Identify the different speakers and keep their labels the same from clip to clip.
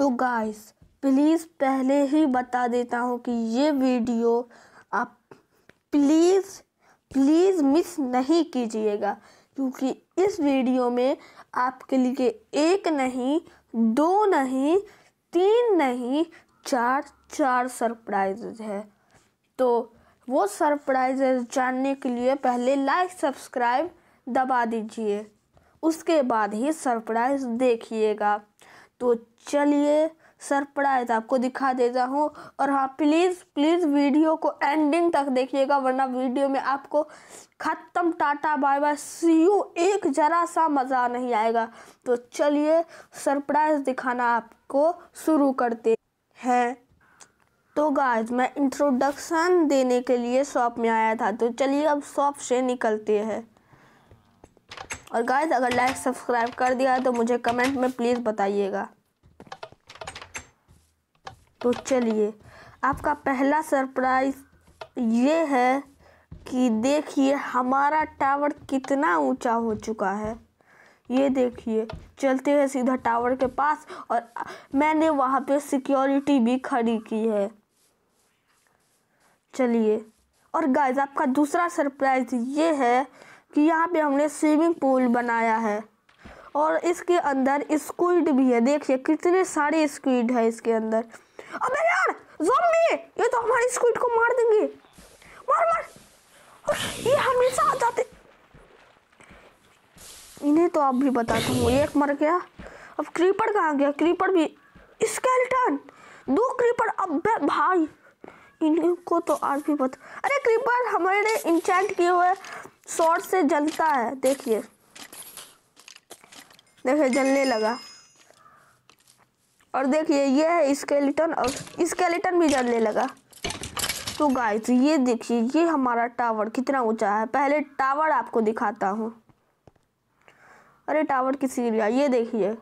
Speaker 1: तो guys please पहले ही बता देता हूँ कि ये वीडियो आप प्लीज़ प्लीज़ मिस नहीं कीजिएगा क्योंकि इस वीडियो में आपके लिए एक नहीं दो नहीं तीन नहीं चार चार सरप्राइजेज है तो वो सरप्राइजेज जानने के लिए पहले लाइक सब्सक्राइब दबा दीजिए उसके बाद ही सरप्राइज देखिएगा तो चलिए सर पढ़ाए तो आपको दिखा देता हूँ और हाँ प्लीज़ प्लीज़ वीडियो को एंडिंग तक देखिएगा वरना वीडियो में आपको ख़त्म tata bye bye see you एक जरा सा मज़ा नहीं आएगा तो चलिए सरप्राइज दिखाना आपको शुरू करते हैं तो गाइस मैं इंट्रोडक्शन देने के लिए शॉप में आया था तो चलिए अब शॉप से निकलते हैं और गाइस अगर लाइक सब्सक्राइब कर दिया तो मुझे कमेंट में प्लीज़ बताइएगा तो चलिए आपका पहला सरप्राइज ये है कि देखिए हमारा टावर कितना ऊंचा हो चुका है ये देखिए चलते हैं सीधा टावर के पास और मैंने वहाँ पे सिक्योरिटी भी खड़ी की है चलिए और गाइज आपका दूसरा सरप्राइज ये है कि यहाँ पे हमने स्विमिंग पूल बनाया है और इसके अंदर स्क्विड भी है देखिए कितने सारे स्क्विड है इसके अंदर अबे यार ज़ोंबी ये तो हमारे स्क्विड को मार देंगे मार मार ये हमेशा आ जाते इन्हें तो आप भी बता हूँ एक मर गया अब क्रीपर कहाँ गया क्रीपर भी स्केल्टन दो क्रीपर अब भाई इनको तो आज भी पता अरे क्रीपर हमारे इंचेंट किए हुए शॉर्ट से जलता है देखिए देखिए जलने लगा और देखिए ये है स्केलेटन और स्केलेटन भी जलने लगा तो गाइस ये देखिए ये हमारा टावर कितना ऊंचा है पहले टावर आपको दिखाता हूँ अरे टावर की सीढ़िया ये देखिए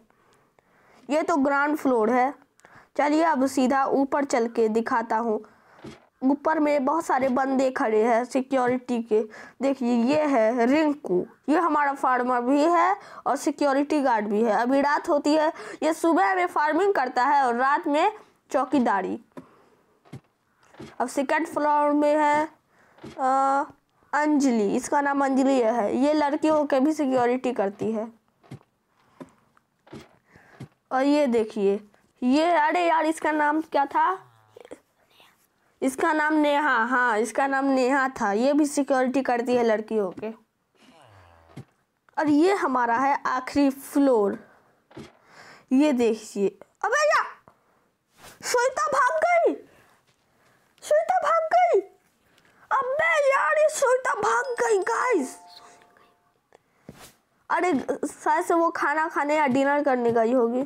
Speaker 1: ये तो ग्राउंड फ्लोर है चलिए अब सीधा ऊपर चल के दिखाता हूँ ऊपर में बहुत सारे बंदे खड़े हैं सिक्योरिटी के देखिए ये है रिंकू ये हमारा फार्मर भी है और सिक्योरिटी गार्ड भी है अभी रात होती है ये सुबह में फार्मिंग करता है और रात में चौकीदारी अब सेकेंड फ्लोर में है अंजलि इसका नाम अंजलि है ये लड़की होकर भी सिक्योरिटी करती है और ये देखिए ये अरे यार इसका नाम क्या था इसका नाम नेहा हाँ इसका नाम नेहा था ये भी सिक्योरिटी करती है लड़की होके और ये हमारा है आखिरी फ्लोर ये देखिए अबे या श्वेता भाग गई श्वेता भाग गई अबे यार ये श्वेता भाग गई गाइस अरे शायद से वो खाना खाने या डिनर करने गई होगी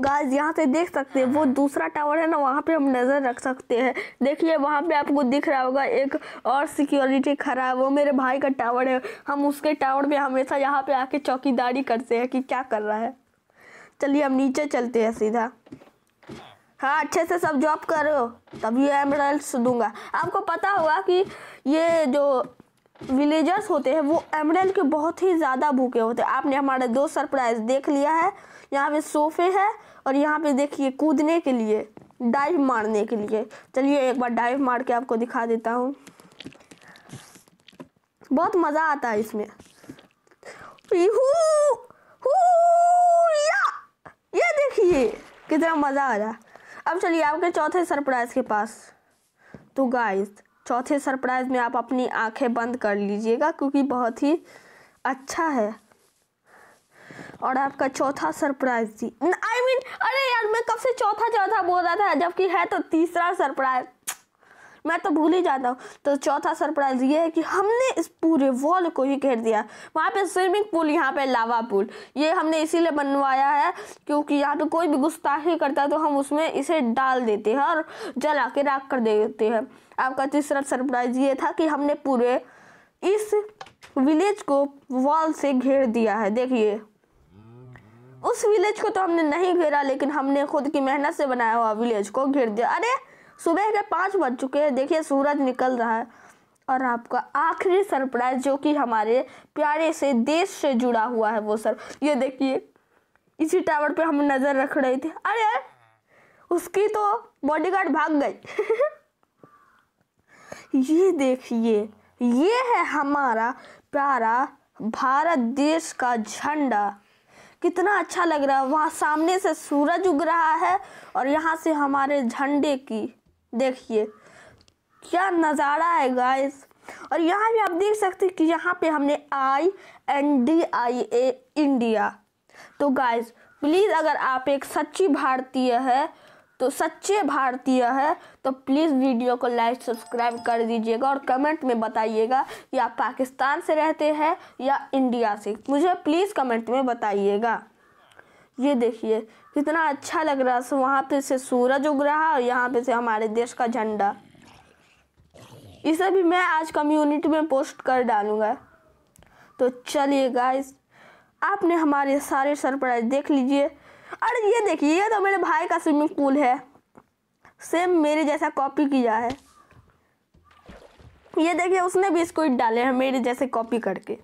Speaker 1: गाइस यहाँ से देख सकते हैं वो दूसरा टावर है ना वहाँ पे हम नज़र रख सकते हैं देखिए वहाँ पे आपको दिख रहा होगा एक और सिक्योरिटी खड़ा है वो मेरे भाई का टावर है हम उसके टावर में हमेशा यहाँ पे आके चौकीदारी करते हैं कि क्या कर रहा है चलिए हम नीचे चलते हैं सीधा हाँ अच्छे से सब जॉब करो तभी एमरल्ड्स दूंगा आपको पता होगा कि ये जो विलेजर्स होते हैं वो एमरल्ड के बहुत ही ज़्यादा भूखे होते हैं आपने हमारा दो सरप्राइज देख लिया है यहाँ पे सोफे है और यहाँ पे देखिए कूदने के लिए डाइव मारने के लिए चलिए एक बार डाइव मार के आपको दिखा देता हूँ बहुत मज़ा आता है इसमें ये देखिए कितना मज़ा आ रहा अब चलिए आपके चौथे सरप्राइज़ के पास तो गाइस चौथे सरप्राइज़ में आप अपनी आंखें बंद कर लीजिएगा क्योंकि बहुत ही अच्छा है और आपका चौथा सरप्राइज जी आई मीन अरे यार मैं कब से चौथा चौथा बोल रहा था जबकि है तो तीसरा सरप्राइज मैं तो भूल ही जाता हूँ तो चौथा सरप्राइज ये है कि हमने इस पूरे वॉल को ही घेर दिया वहाँ पे स्विमिंग पूल यहाँ पे लावा पूल ये हमने इसीलिए बनवाया है क्योंकि यहाँ पे कोई भी गुस्ताखी करता है तो हम उसमें इसे डाल देते हैं और जला के राख कर देते हैं आपका तीसरा सरप्राइज ये था कि हमने पूरे इस विलेज को वॉल से घेर दिया है देखिए उस विलेज को तो हमने नहीं घेरा लेकिन हमने खुद की मेहनत से बनाया हुआ विलेज को घेर दिया अरे सुबह के पाँच बज चुके हैं देखिए सूरज निकल रहा है और आपका आखिरी सरप्राइज जो कि हमारे प्यारे से देश से जुड़ा हुआ है वो सर ये देखिए इसी टावर पे हम नज़र रख रहे थे अरे उसकी तो बॉडीगार्ड भाग गई ये देखिए ये है हमारा प्यारा भारत देश का झंडा कितना अच्छा लग रहा है वहाँ सामने से सूरज उग रहा है और यहाँ से हमारे झंडे की देखिए क्या नज़ारा है गाइस और यहाँ भी आप देख सकते हैं कि यहाँ पे हमने I N D I A India तो गाइस प्लीज़ अगर आप एक सच्ची भारतीय है तो सच्चे भारतीय है तो प्लीज़ वीडियो को लाइक सब्सक्राइब कर दीजिएगा और कमेंट में बताइएगा कि आप पाकिस्तान से रहते हैं या इंडिया से मुझे प्लीज़ कमेंट में बताइएगा ये देखिए कितना अच्छा लग रहा है वहाँ पे से सूरज उग रहा और यहाँ पे से हमारे देश का झंडा इसे भी मैं आज कम्युनिटी में पोस्ट कर डालूँगा तो चलिए गाइस आपने हमारे सारे सरप्राइज देख लीजिए अरे ये देखिए ये तो मेरे भाई का स्विमिंग पूल है सेम मेरे जैसा कॉपी किया है ये देखिए उसने भी स्क्विड डाले हैं मेरे जैसे कॉपी करके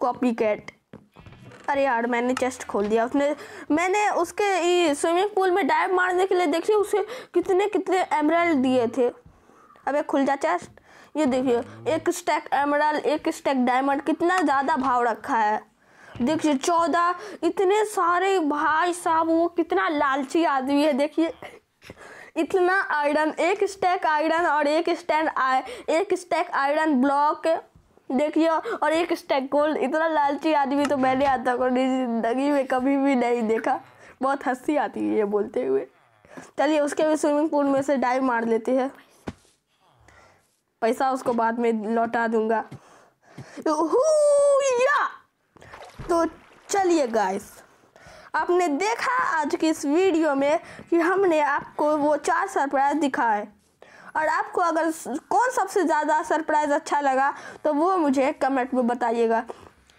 Speaker 1: कॉपी कैट अरे यार मैंने चेस्ट खोल दिया उसने मैंने उसके स्विमिंग पूल में डाइव मारने के लिए देखिए उसे कितने कितने एमरल दिए थे अबे खुल जा चेस्ट ये देखिए एक स्टैक एमरल एक स्टैक डायमंड कितना ज़्यादा भाव रखा है देखिए चौदह इतने सारे भाई साहब वो कितना लालची आदमी है देखिए इतना आयरन एक स्टैक आयरन और एक स्टैंड एक स्टैक आयरन ब्लॉक देखिए और एक स्टैक गोल्ड इतना लालची आदमी तो मैंने आता को जिंदगी में कभी भी नहीं देखा बहुत हंसी आती है ये बोलते हुए चलिए उसके भी स्विमिंग पूल में से डाइव मार लेते हैं पैसा उसको बाद में लौटा दूंगा या तो चलिए गाइस आपने देखा आज की इस वीडियो में कि हमने आपको वो चार सरप्राइज दिखाए और आपको अगर कौन सबसे ज़्यादा सरप्राइज़ अच्छा लगा तो वो मुझे कमेंट में बताइएगा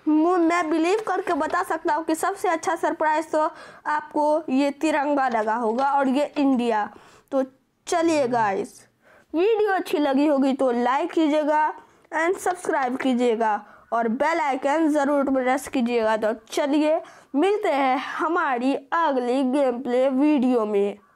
Speaker 1: मैं बिलीव करके बता सकता हूँ कि सबसे अच्छा सरप्राइज़ तो आपको ये तिरंगा लगा होगा और ये इंडिया तो चलिए गाइस वीडियो अच्छी लगी होगी तो लाइक कीजिएगा एंड सब्सक्राइब कीजिएगा और बेल आइकन ज़रूर प्रेस कीजिएगा तो चलिए मिलते हैं हमारी अगली गेम प्ले वीडियो में